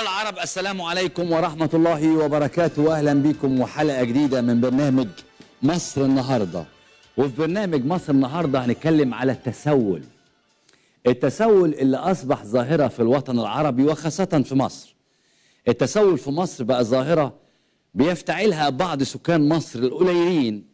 العرب السلام عليكم ورحمة الله وبركاته أهلا بكم وحلقة جديدة من برنامج مصر النهاردة وفي برنامج مصر النهاردة هنتكلم على التسول التسول اللي أصبح ظاهرة في الوطن العربي وخاصة في مصر التسول في مصر بقى ظاهرة بيفتعلها بعض سكان مصر القليلين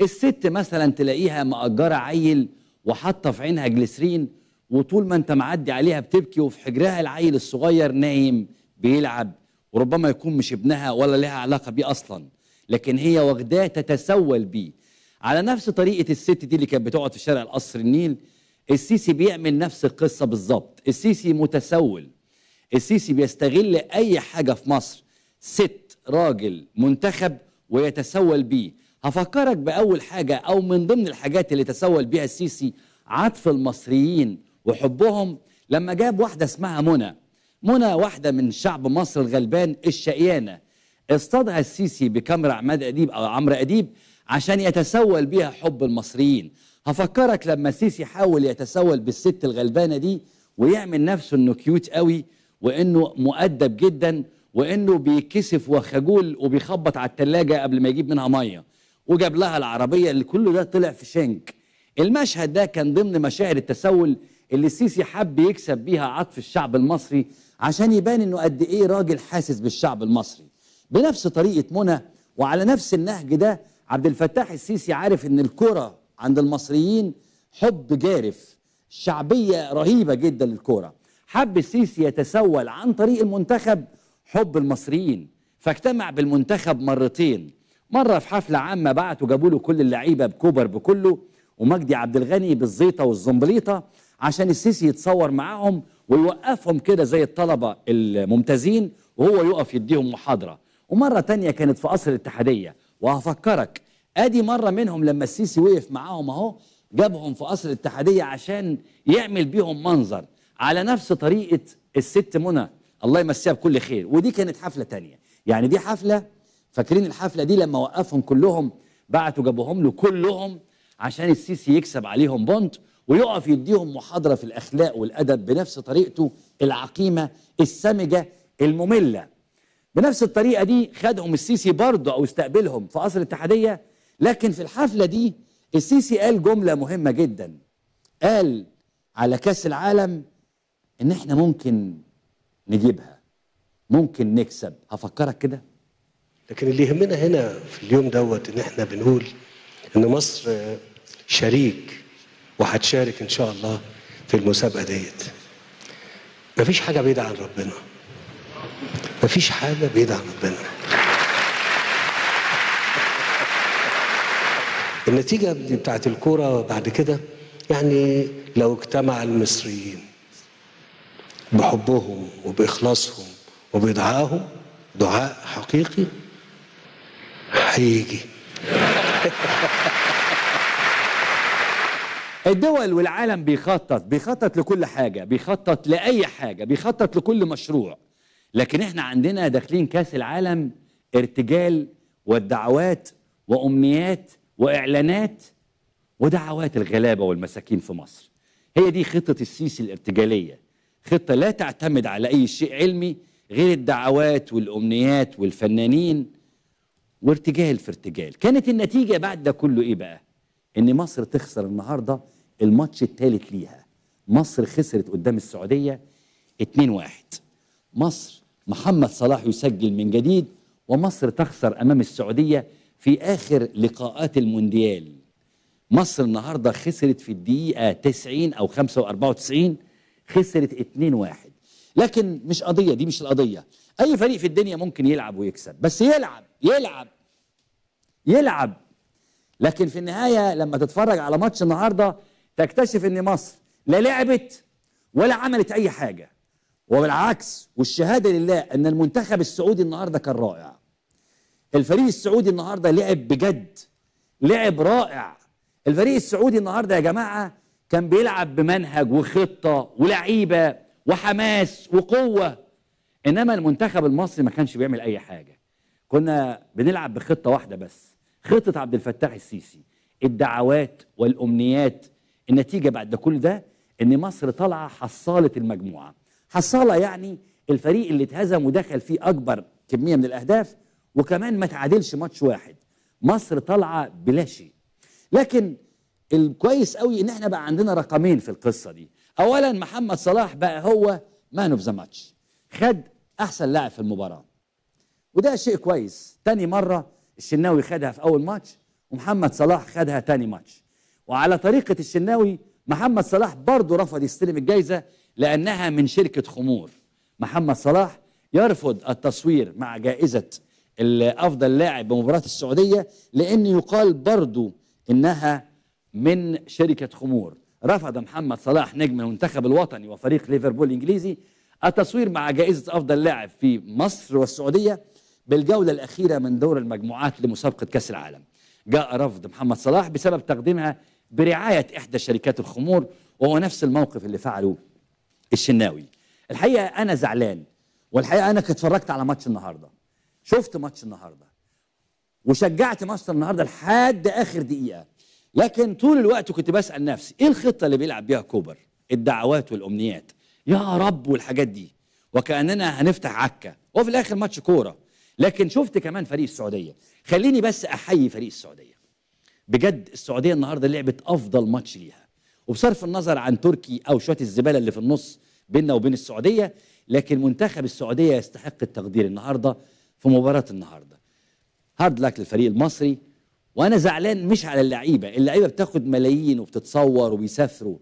الست مثلا تلاقيها مأجرة عيل وحاطة في عينها جلسرين وطول ما انت معدي عليها بتبكي وفي حجرها العيل الصغير نايم بيلعب وربما يكون مش ابنها ولا لها علاقه بيه اصلا لكن هي واخداه تتسول بيه على نفس طريقه الست دي اللي كانت بتقعد في شارع القصر النيل السيسي بيعمل نفس القصه بالظبط السيسي متسول السيسي بيستغل اي حاجه في مصر ست راجل منتخب ويتسول بيه هفكرك باول حاجه او من ضمن الحاجات اللي تسول بيها السيسي عطف المصريين وحبهم لما جاب واحده اسمها منى منى واحدة من شعب مصر الغلبان الشقيانة استدعى السيسي بكاميرا عماد أديب أو عمرو أديب عشان يتسول بيها حب المصريين هفكرك لما السيسي حاول يتسول بالست الغلبانة دي ويعمل نفسه انه كيوت قوي وانه مؤدب جدا وانه بيكسف وخجول وبيخبط على التلاجة قبل ما يجيب منها مية وجاب لها العربية اللي كله ده طلع في شنك المشهد ده كان ضمن مشاعر التسول اللي السيسي حب يكسب بيها عطف الشعب المصري عشان يبان انه قد ايه راجل حاسس بالشعب المصري بنفس طريقه منى وعلى نفس النهج ده عبد الفتاح السيسي عارف ان الكره عند المصريين حب جارف شعبيه رهيبه جدا للكره حب السيسي يتسول عن طريق المنتخب حب المصريين فاجتمع بالمنتخب مرتين مره في حفله عامه بعتوا جابوا له كل اللعيبه بكوبر بكله ومجدي عبد الغني بالزيطه والزنبليطه عشان السيسي يتصور معاهم ويوقفهم كده زي الطلبة الممتازين وهو يقف يديهم محاضرة ومرة تانية كانت في قصر الاتحادية وهفكرك ادي مرة منهم لما السيسي وقف معاهم اهو جابهم في قصر الاتحادية عشان يعمل بيهم منظر على نفس طريقة الست منى الله يمسيها بكل خير ودي كانت حفلة تانية يعني دي حفلة فاكرين الحفلة دي لما وقفهم كلهم بعتوا جابوهم له كلهم عشان السيسي يكسب عليهم بونت ويقف يديهم محاضرة في الأخلاق والأدب بنفس طريقته العقيمة السمجة المملة بنفس الطريقة دي خدهم السيسي برضه أو استقبلهم في قصر الاتحادية لكن في الحفلة دي السيسي قال جملة مهمة جدا قال على كأس العالم إن إحنا ممكن نجيبها ممكن نكسب هفكرك كده لكن اللي يهمنا هنا في اليوم دوت إن إحنا بنقول إن مصر شريك وهتشارك ان شاء الله في المسابقه ديت مفيش حاجه بعيده عن ربنا مفيش حاجه بعيده عن ربنا النتيجه بتاعت الكوره بعد كده يعني لو اجتمع المصريين بحبهم وباخلاصهم وبدعائهم دعاء حقيقي هيجي الدول والعالم بيخطط بيخطط لكل حاجه بيخطط لاي حاجه بيخطط لكل مشروع لكن احنا عندنا داخلين كاس العالم ارتجال والدعوات وامنيات واعلانات ودعوات الغلابه والمساكين في مصر هي دي خطه السيسي الارتجاليه خطه لا تعتمد على اي شيء علمي غير الدعوات والامنيات والفنانين وارتجال في ارتجال كانت النتيجه بعد ده كله ايه بقى ان مصر تخسر النهارده الماتش الثالث ليها مصر خسرت قدام السعوديه 2-1 مصر محمد صلاح يسجل من جديد ومصر تخسر امام السعوديه في اخر لقاءات المونديال مصر النهارده خسرت في الدقيقه 90 او 95 خسرت 2-1 لكن مش قضيه دي مش القضيه اي فريق في الدنيا ممكن يلعب ويكسب بس يلعب يلعب يلعب لكن في النهايه لما تتفرج على ماتش النهارده تكتشف ان مصر لا لعبت ولا عملت اي حاجه وبالعكس والشهاده لله ان المنتخب السعودي النهارده كان رائع الفريق السعودي النهارده لعب بجد لعب رائع الفريق السعودي النهارده يا جماعه كان بيلعب بمنهج وخطه ولعيبه وحماس وقوه انما المنتخب المصري ما كانش بيعمل اي حاجه كنا بنلعب بخطه واحده بس خطه عبد الفتاح السيسي الدعوات والامنيات النتيجة بعد كل ده ان مصر طالعة حصالة المجموعة حصالة يعني الفريق اللي اتهزم ودخل فيه اكبر كمية من الاهداف وكمان ما تعادلش ماتش واحد مصر طالعة بلا شيء لكن الكويس قوي ان احنا بقى عندنا رقمين في القصة دي اولا محمد صلاح بقى هو مان اوف ذا ماتش خد احسن لاعب في المباراة وده شيء كويس تاني مرة الشناوي خدها في اول ماتش ومحمد صلاح خدها تاني ماتش وعلى طريقة الشناوي محمد صلاح برضه رفض يستلم الجايزة لأنها من شركة خمور محمد صلاح يرفض التصوير مع جائزة الأفضل لاعب بمباراة السعودية لأن يقال برضه إنها من شركة خمور رفض محمد صلاح نجم المنتخب الوطني وفريق ليفربول الإنجليزي التصوير مع جائزة أفضل لاعب في مصر والسعودية بالجولة الأخيرة من دور المجموعات لمسابقة كأس العالم جاء رفض محمد صلاح بسبب تقديمها برعاية إحدى شركات الخمور وهو نفس الموقف اللي فعله الشناوي الحقيقة أنا زعلان والحقيقة أنا اتفرجت على ماتش النهاردة شفت ماتش النهاردة وشجعت ماتش النهاردة لحد آخر دقيقة لكن طول الوقت كنت بسأل نفسي إيه الخطة اللي بيلعب بيها كوبر الدعوات والأمنيات يا رب والحاجات دي وكأننا هنفتح عكة وفي الآخر ماتش كورة لكن شفت كمان فريق السعودية خليني بس أحيي فريق السعودية بجد السعوديه النهارده لعبت افضل ماتش ليها وبصرف النظر عن تركي او شويه الزباله اللي في النص بيننا وبين السعوديه لكن منتخب السعوديه يستحق التقدير النهارده في مباراه النهارده هارد لك للفريق المصري وانا زعلان مش على اللعيبه اللعيبه بتاخد ملايين وبتتصور وبيسافروا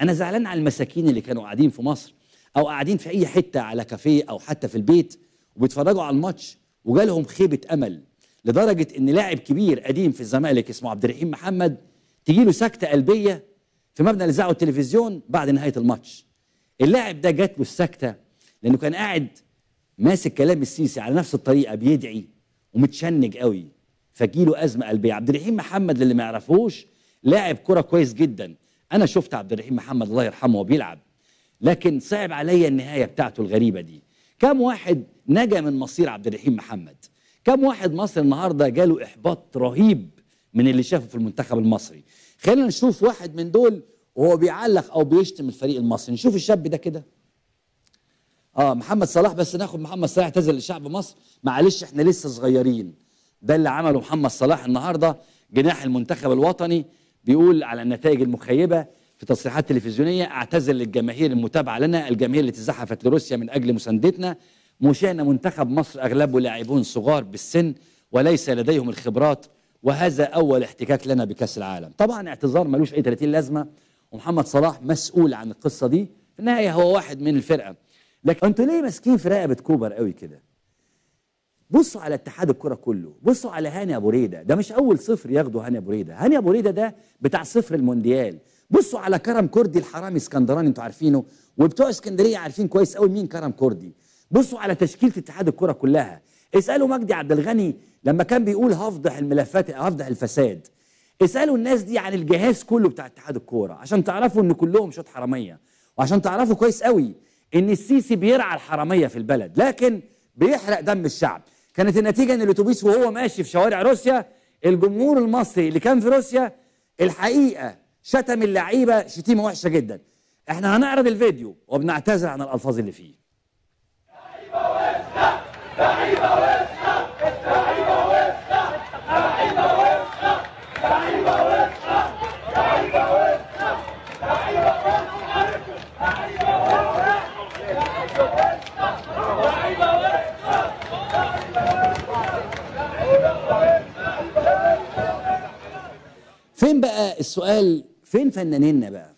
انا زعلان على المساكين اللي كانوا قاعدين في مصر او قاعدين في اي حته على كافيه او حتى في البيت وبيتفرجوا على الماتش وجالهم خيبه امل لدرجه ان لاعب كبير قديم في الزمالك اسمه عبد الرحيم محمد تجي له سكته قلبيه في مبنى الاذاعه والتلفزيون بعد نهايه الماتش اللاعب ده جات له السكته لانه كان قاعد ماسك كلام السيسي على نفس الطريقه بيدعي ومتشنج قوي له ازمه قلبيه عبد الرحيم محمد للي ما يعرفوش لاعب كره كويس جدا انا شفت عبد الرحيم محمد الله يرحمه وهو بيلعب لكن صعب عليا النهايه بتاعته الغريبه دي كم واحد نجا من مصير عبد الرحيم محمد كم واحد مصري النهارده جاله احباط رهيب من اللي شافه في المنتخب المصري خلينا نشوف واحد من دول وهو بيعلق او بيشتم الفريق المصري نشوف الشاب ده كده اه محمد صلاح بس ناخد محمد صلاح اعتذر لشعب مصر معلش احنا لسه صغيرين ده اللي عمله محمد صلاح النهارده جناح المنتخب الوطني بيقول على النتائج المخيبه في تصريحات تلفزيونيه اعتذر للجماهير المتابعه لنا الجماهير اللي تزحفت لروسيا من اجل مساندتنا مشان منتخب مصر أغلبه لاعبون صغار بالسن وليس لديهم الخبرات وهذا أول احتكاك لنا بكأس العالم طبعا اعتذار ملوش أي 30 لازمة ومحمد صلاح مسؤول عن القصة دي في النهاية هو واحد من الفرقة لكن انتوا ليه ماسكين في رقبة كوبر قوي كده بصوا على اتحاد الكرة كله بصوا على هاني أبو ريدة ده مش أول صفر ياخده هاني أبو ريدة هاني أبو ريدة ده بتاع صفر المونديال بصوا على كرم كردي الحرامي اسكندراني انتوا عارفينه وبتوع اسكندريه عارفين كويس قوي مين كرم كردي بصوا على تشكيله اتحاد الكره كلها اسالوا مجدي عبد الغني لما كان بيقول هفضح الملفات هفضح الفساد اسالوا الناس دي عن الجهاز كله بتاع اتحاد الكوره عشان تعرفوا ان كلهم شوط حراميه وعشان تعرفوا كويس قوي ان السيسي بيرعى الحراميه في البلد لكن بيحرق دم الشعب كانت النتيجه ان الاتوبيس وهو ماشي في شوارع روسيا الجمهور المصري اللي كان في روسيا الحقيقه شتم اللعيبه شتيمه وحشه جدا احنا هنعرض الفيديو وبنعتذر عن الالفاظ اللي فيه فين فنانيننا بقى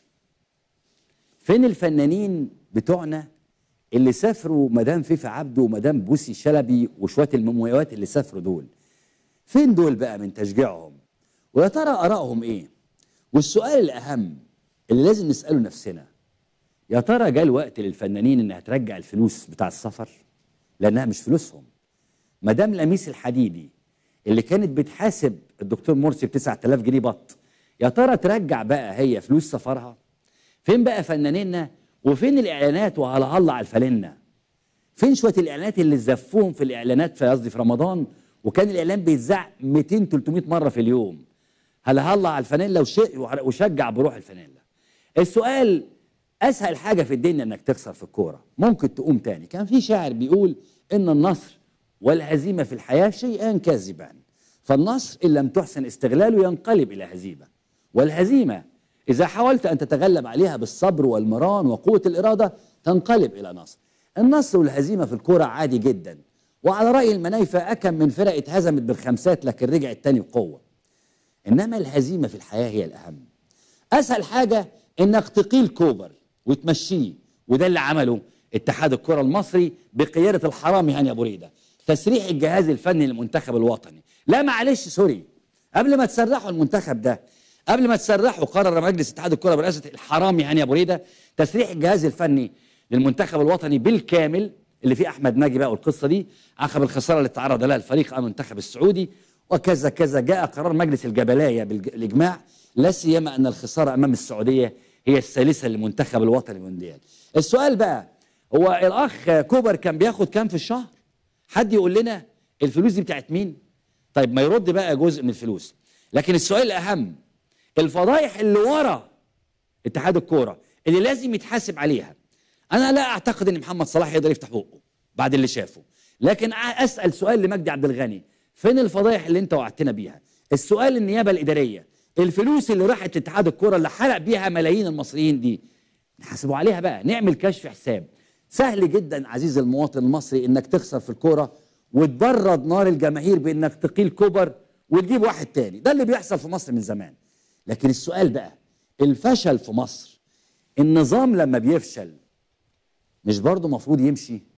فين الفنانين بتوعنا اللي سافروا مدام فيفا عبده ومدام بوسي شلبي وشويه المومياوات اللي سافروا دول فين دول بقى من تشجيعهم ويا ترى ارائهم ايه والسؤال الاهم اللي لازم نساله نفسنا يا ترى جاء الوقت للفنانين انها ترجع الفلوس بتاع السفر لانها مش فلوسهم مدام لميس الحديدي اللي كانت بتحاسب الدكتور مرسي ب 9000 جنيه بط يا ترى ترجع بقى هي فلوس سفرها فين بقى فنانينا وفين الإعلانات وعلى الله على الفلنة فين شوية الإعلانات اللي زفوهم في الإعلانات في قصدي في رمضان وكان الإعلان بيتذاع 200 300 مرة في اليوم هل هلا على الفانيلا وشجع بروح الفانيلا السؤال اسهل حاجه في الدنيا انك تخسر في الكوره ممكن تقوم تاني كان في شاعر بيقول ان النصر والهزيمه في الحياه شيئان كاذبان فالنصر ان لم تحسن استغلاله ينقلب الى هزيمه والهزيمة إذا حاولت أن تتغلب عليها بالصبر والمران وقوة الإرادة تنقلب إلى نصر النصر والهزيمة في الكرة عادي جدا وعلى رأي المنايفة أكم من فرقة اتهزمت بالخمسات لكن رجعت التاني بقوة إنما الهزيمة في الحياة هي الأهم أسهل حاجة إنك تقيل كوبر وتمشيه وده اللي عمله اتحاد الكرة المصري بقيادة الحرامي هاني أبو ريدة تسريح الجهاز الفني للمنتخب الوطني لا معلش سوري قبل ما تسرحوا المنتخب ده قبل ما تسرحوا قرر مجلس اتحاد الكره برئاسه الحرامي هاني ابو ريده تسريح الجهاز الفني للمنتخب الوطني بالكامل اللي فيه احمد ناجي بقى والقصه دي عقب الخساره اللي تعرض لها الفريق المنتخب السعودي وكذا كذا جاء قرار مجلس الجبلايه بالاجماع لا سيما ان الخساره امام السعوديه هي الثالثه للمنتخب الوطني المونديال. السؤال بقى هو الاخ كوبر كان بياخد كام في الشهر؟ حد يقول لنا الفلوس دي بتاعت مين؟ طيب ما يرد بقى جزء من الفلوس. لكن السؤال الاهم الفضايح اللي ورا اتحاد الكوره اللي لازم يتحاسب عليها انا لا اعتقد ان محمد صلاح يقدر يفتح بقه بعد اللي شافه لكن اسال سؤال لمجدي عبد الغني فين الفضايح اللي انت وعدتنا بيها السؤال النيابه الاداريه الفلوس اللي راحت لاتحاد الكوره اللي حرق بيها ملايين المصريين دي نحاسبوا عليها بقى نعمل كشف حساب سهل جدا عزيز المواطن المصري انك تخسر في الكوره وتبرد نار الجماهير بانك تقيل كوبر وتجيب واحد تاني ده اللي بيحصل في مصر من زمان لكن السؤال بقى الفشل في مصر النظام لما بيفشل مش برضه مفروض يمشي